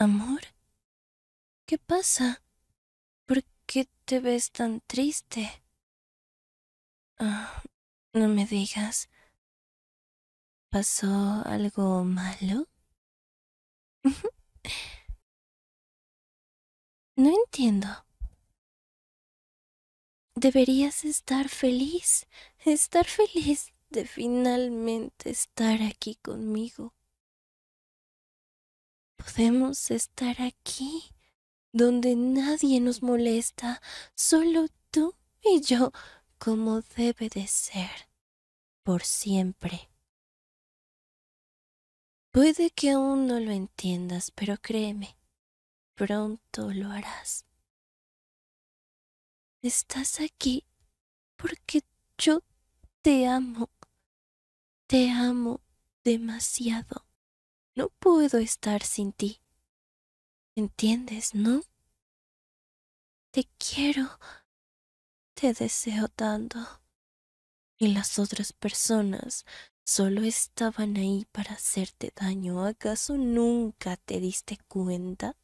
¿Amor? ¿Qué pasa? ¿Por qué te ves tan triste? Ah, no me digas. ¿Pasó algo malo? no entiendo. Deberías estar feliz, estar feliz de finalmente estar aquí conmigo. Podemos estar aquí, donde nadie nos molesta, solo tú y yo, como debe de ser, por siempre. Puede que aún no lo entiendas, pero créeme, pronto lo harás. Estás aquí porque yo te amo, te amo demasiado. No puedo estar sin ti. ¿Entiendes, no? Te quiero. Te deseo tanto. Y las otras personas solo estaban ahí para hacerte daño. ¿Acaso nunca te diste cuenta?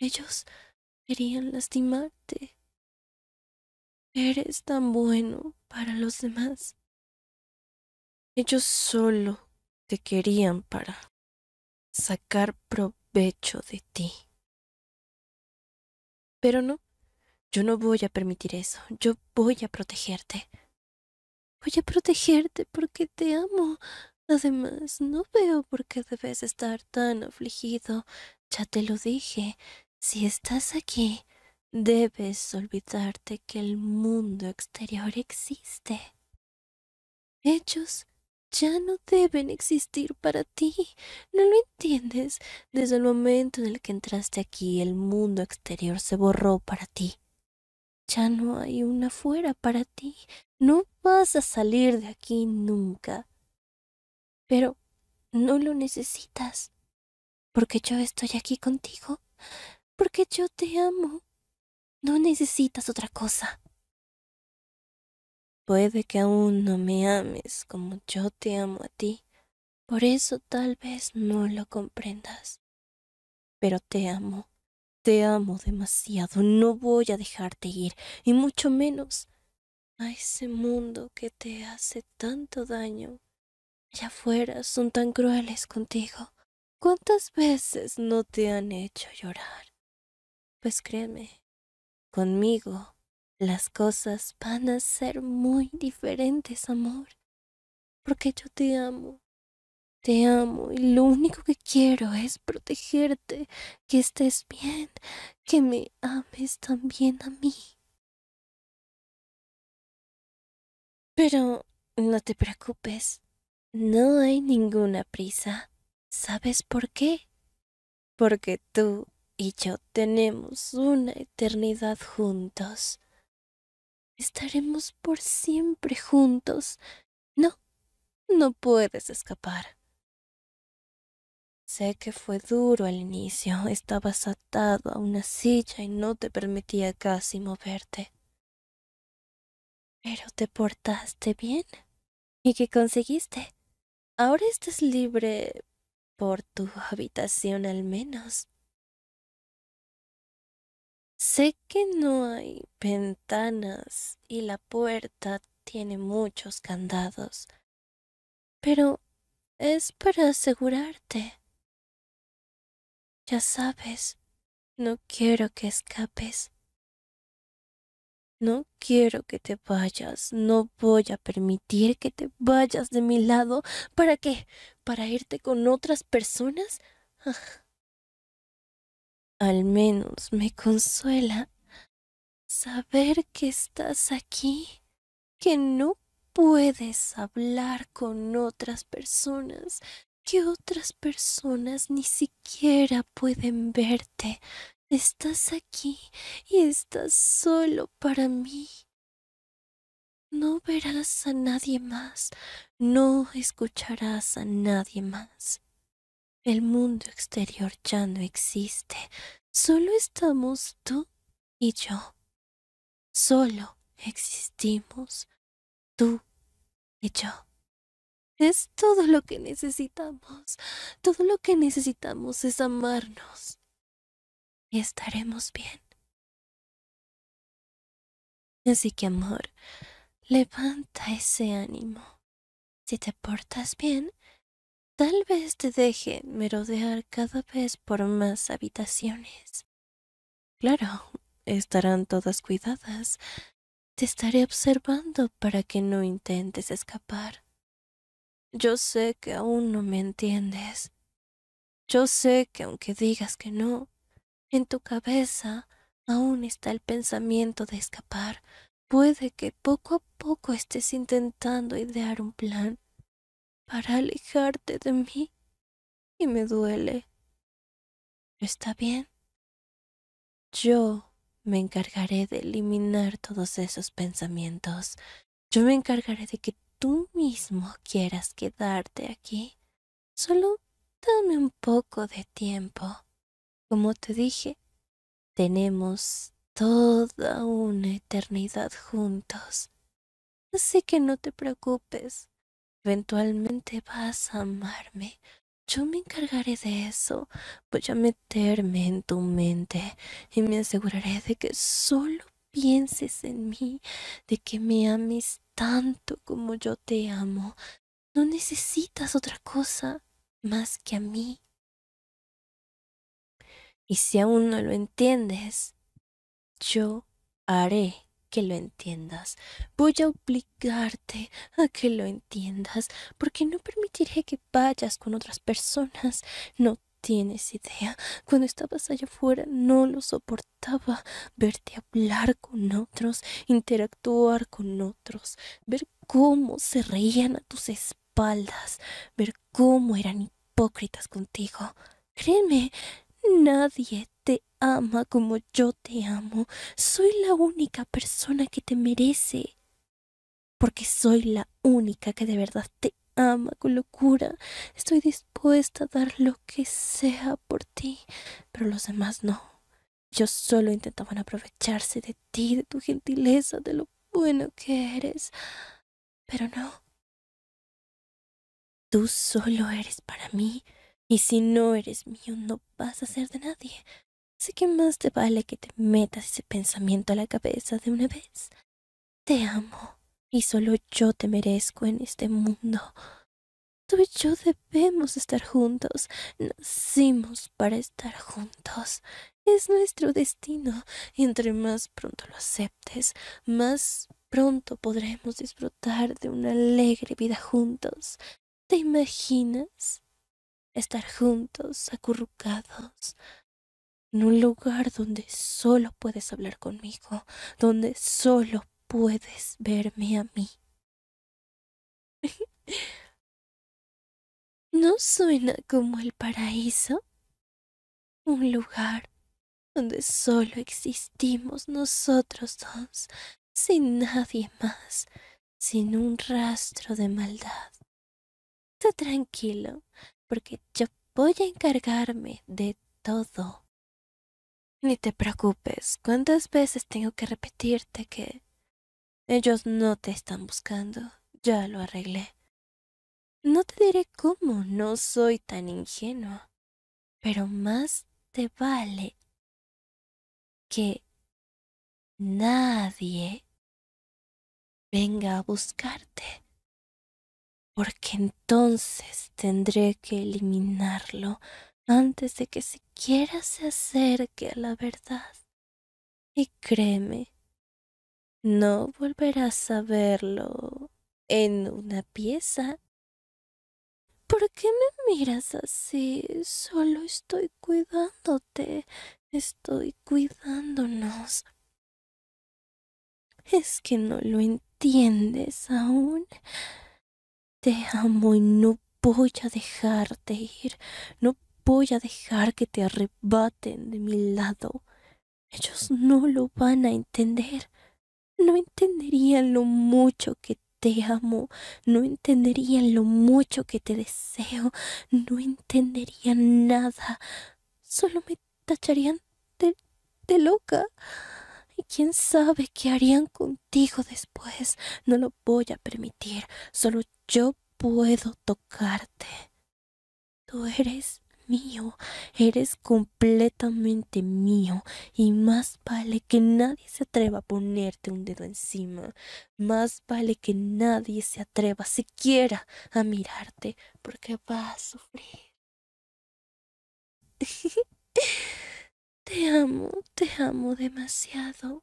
Ellos querían lastimarte. Eres tan bueno para los demás. Ellos solo te querían para sacar provecho de ti. Pero no, yo no voy a permitir eso, yo voy a protegerte. Voy a protegerte porque te amo. Además, no veo por qué debes estar tan afligido. Ya te lo dije, si estás aquí, debes olvidarte que el mundo exterior existe. Hechos ya no deben existir para ti. ¿No lo entiendes? Desde el momento en el que entraste aquí, el mundo exterior se borró para ti. Ya no hay una fuera para ti. No vas a salir de aquí nunca. Pero no lo necesitas. Porque yo estoy aquí contigo. Porque yo te amo. No necesitas otra cosa. Puede que aún no me ames como yo te amo a ti, por eso tal vez no lo comprendas. Pero te amo, te amo demasiado, no voy a dejarte ir, y mucho menos a ese mundo que te hace tanto daño. Allá afuera son tan crueles contigo. ¿Cuántas veces no te han hecho llorar? Pues créeme, conmigo las cosas van a ser muy diferentes, amor, porque yo te amo. Te amo y lo único que quiero es protegerte, que estés bien, que me ames también a mí. Pero no te preocupes, no hay ninguna prisa. ¿Sabes por qué? Porque tú y yo tenemos una eternidad juntos. Estaremos por siempre juntos. No, no puedes escapar. Sé que fue duro al inicio. Estabas atado a una silla y no te permitía casi moverte. Pero te portaste bien. ¿Y qué conseguiste? Ahora estás libre por tu habitación al menos. Sé que no hay ventanas y la puerta tiene muchos candados, pero es para asegurarte. Ya sabes, no quiero que escapes. No quiero que te vayas, no voy a permitir que te vayas de mi lado. ¿Para qué? ¿Para irte con otras personas? Ah. Al menos me consuela saber que estás aquí, que no puedes hablar con otras personas, que otras personas ni siquiera pueden verte. Estás aquí y estás solo para mí. No verás a nadie más, no escucharás a nadie más. El mundo exterior ya no existe. Solo estamos tú y yo. Solo existimos tú y yo. Es todo lo que necesitamos. Todo lo que necesitamos es amarnos. Y estaremos bien. Así que amor, levanta ese ánimo. Si te portas bien, Tal vez te deje merodear cada vez por más habitaciones. Claro, estarán todas cuidadas. Te estaré observando para que no intentes escapar. Yo sé que aún no me entiendes. Yo sé que aunque digas que no, en tu cabeza aún está el pensamiento de escapar. Puede que poco a poco estés intentando idear un plan para alejarte de mí y me duele. ¿Está bien? Yo me encargaré de eliminar todos esos pensamientos. Yo me encargaré de que tú mismo quieras quedarte aquí. Solo dame un poco de tiempo. Como te dije, tenemos toda una eternidad juntos. Así que no te preocupes. Eventualmente vas a amarme. Yo me encargaré de eso. Voy a meterme en tu mente y me aseguraré de que solo pienses en mí, de que me ames tanto como yo te amo. No necesitas otra cosa más que a mí. Y si aún no lo entiendes, yo haré que lo entiendas. Voy a obligarte a que lo entiendas, porque no permitiré que vayas con otras personas. No tienes idea. Cuando estabas allá afuera no lo soportaba. Verte hablar con otros, interactuar con otros, ver cómo se reían a tus espaldas, ver cómo eran hipócritas contigo. Créeme, Nadie te ama como yo te amo. Soy la única persona que te merece. Porque soy la única que de verdad te ama con locura. Estoy dispuesta a dar lo que sea por ti, pero los demás no. Yo solo intentaban aprovecharse de ti, de tu gentileza, de lo bueno que eres. Pero no. Tú solo eres para mí y si no eres mío, no vas a ser de nadie. Sé que más te vale que te metas ese pensamiento a la cabeza de una vez. Te amo y solo yo te merezco en este mundo. Tú y yo debemos estar juntos. Nacimos para estar juntos. Es nuestro destino. y Entre más pronto lo aceptes, más pronto podremos disfrutar de una alegre vida juntos. ¿Te imaginas? estar juntos, acurrucados, en un lugar donde solo puedes hablar conmigo, donde solo puedes verme a mí. ¿No suena como el paraíso? Un lugar donde solo existimos nosotros dos, sin nadie más, sin un rastro de maldad. Está tranquilo, porque yo voy a encargarme de todo. Ni te preocupes, ¿cuántas veces tengo que repetirte que ellos no te están buscando? Ya lo arreglé. No te diré cómo, no soy tan ingenua, pero más te vale que nadie venga a buscarte porque entonces tendré que eliminarlo antes de que siquiera se acerque a la verdad. Y créeme, no volverás a verlo en una pieza. ¿Por qué me miras así? Solo estoy cuidándote, estoy cuidándonos. Es que no lo entiendes aún. Te amo y no voy a dejarte ir, no voy a dejar que te arrebaten de mi lado. Ellos no lo van a entender. No entenderían lo mucho que te amo, no entenderían lo mucho que te deseo, no entenderían nada, solo me tacharían de, de loca quién sabe qué harían contigo después. No lo voy a permitir. Solo yo puedo tocarte. Tú eres mío, eres completamente mío y más vale que nadie se atreva a ponerte un dedo encima, más vale que nadie se atreva siquiera a mirarte porque va a sufrir. Te amo, te amo demasiado.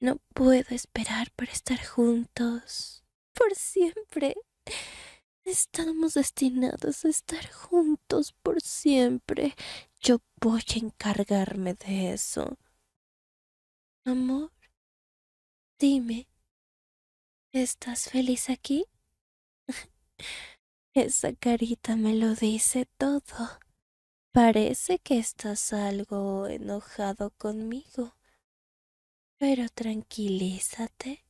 No puedo esperar para estar juntos. Por siempre. Estamos destinados a estar juntos por siempre. Yo voy a encargarme de eso. Amor, dime, ¿estás feliz aquí? Esa carita me lo dice todo. Parece que estás algo enojado conmigo, pero tranquilízate.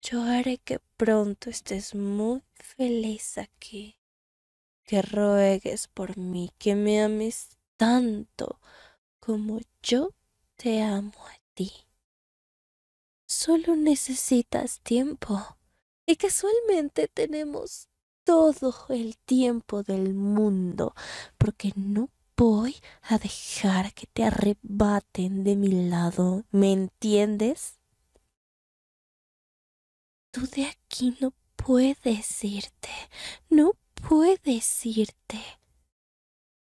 Yo haré que pronto estés muy feliz aquí, que ruegues por mí, que me ames tanto como yo te amo a ti. Solo necesitas tiempo y casualmente tenemos todo el tiempo del mundo, porque no voy a dejar que te arrebaten de mi lado, ¿me entiendes? Tú de aquí no puedes irte, no puedes irte.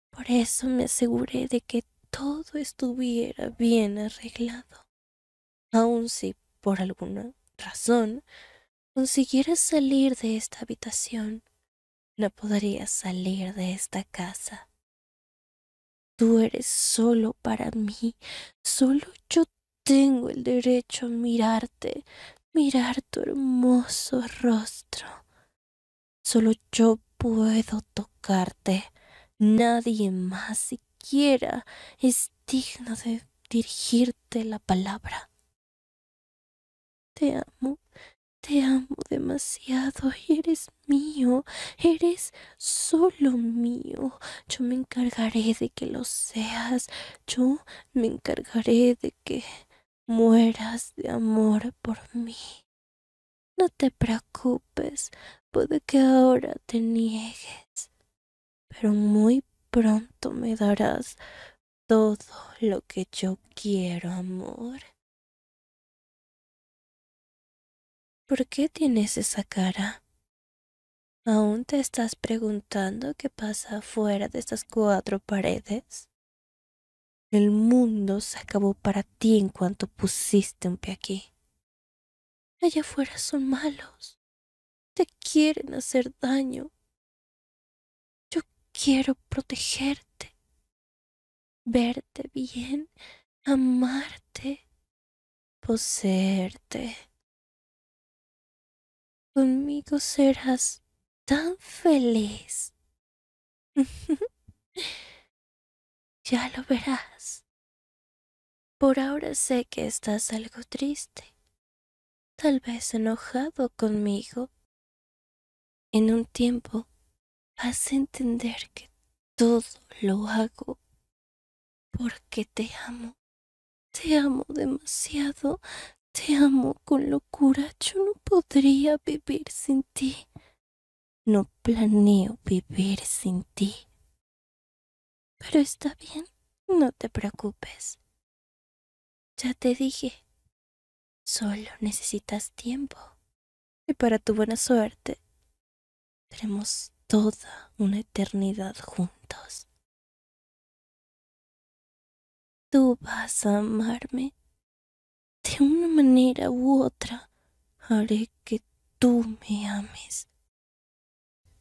Por eso me aseguré de que todo estuviera bien arreglado. Aun si, por alguna razón, consiguieras salir de esta habitación, no podrías salir de esta casa. Tú eres solo para mí, solo yo tengo el derecho a mirarte, mirar tu hermoso rostro. Solo yo puedo tocarte, nadie más siquiera es digno de dirigirte la palabra. Te amo. Te amo demasiado, y eres mío, eres solo mío. Yo me encargaré de que lo seas, yo me encargaré de que mueras de amor por mí. No te preocupes, puede que ahora te niegues, pero muy pronto me darás todo lo que yo quiero, amor. ¿Por qué tienes esa cara? ¿Aún te estás preguntando qué pasa afuera de estas cuatro paredes? El mundo se acabó para ti en cuanto pusiste un pie aquí. Allá afuera son malos. Te quieren hacer daño. Yo quiero protegerte, verte bien, amarte, poseerte. Conmigo serás tan feliz. ya lo verás. Por ahora sé que estás algo triste, tal vez enojado conmigo. En un tiempo vas entender que todo lo hago porque te amo. Te amo demasiado, te amo con locura, yo no podría vivir sin ti. No planeo vivir sin ti. Pero está bien, no te preocupes. Ya te dije, solo necesitas tiempo. Y para tu buena suerte, tenemos toda una eternidad juntos. Tú vas a amarme de una manera u otra haré que tú me ames.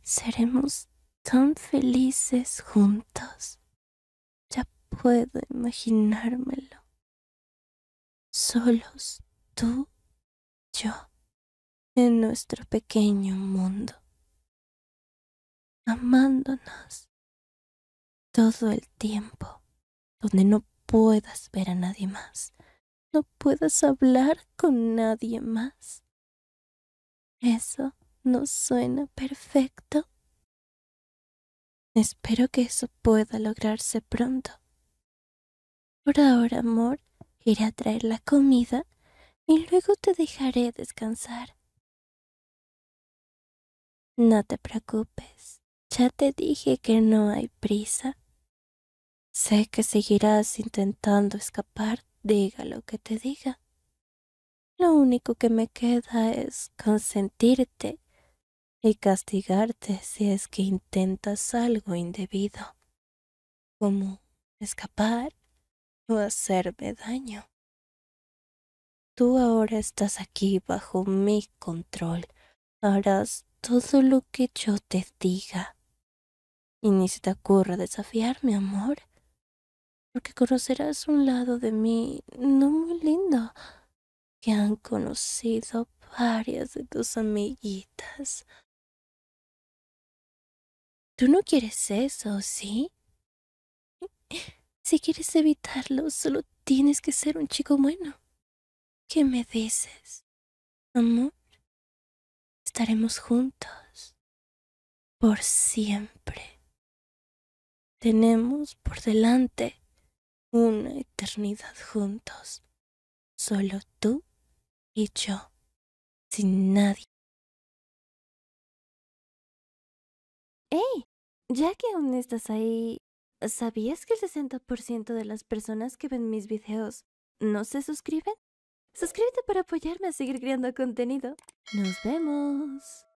Seremos tan felices juntos. Ya puedo imaginármelo. Solos tú, yo, en nuestro pequeño mundo. Amándonos todo el tiempo, donde no puedas ver a nadie más no puedas hablar con nadie más. ¿Eso no suena perfecto? Espero que eso pueda lograrse pronto. Por ahora, amor, iré a traer la comida y luego te dejaré descansar. No te preocupes, ya te dije que no hay prisa. Sé que seguirás intentando escaparte diga lo que te diga. Lo único que me queda es consentirte y castigarte si es que intentas algo indebido, como escapar o hacerme daño. Tú ahora estás aquí bajo mi control. Harás todo lo que yo te diga. Y ni se te ocurra mi amor porque conocerás un lado de mí no muy lindo que han conocido varias de tus amiguitas. Tú no quieres eso, ¿sí? Si quieres evitarlo, solo tienes que ser un chico bueno. ¿Qué me dices? Amor, estaremos juntos por siempre. Tenemos por delante una eternidad juntos, solo tú y yo, sin nadie. ¡Ey! Ya que aún estás ahí, ¿sabías que el 60% de las personas que ven mis videos no se suscriben? Suscríbete para apoyarme a seguir creando contenido. Nos vemos.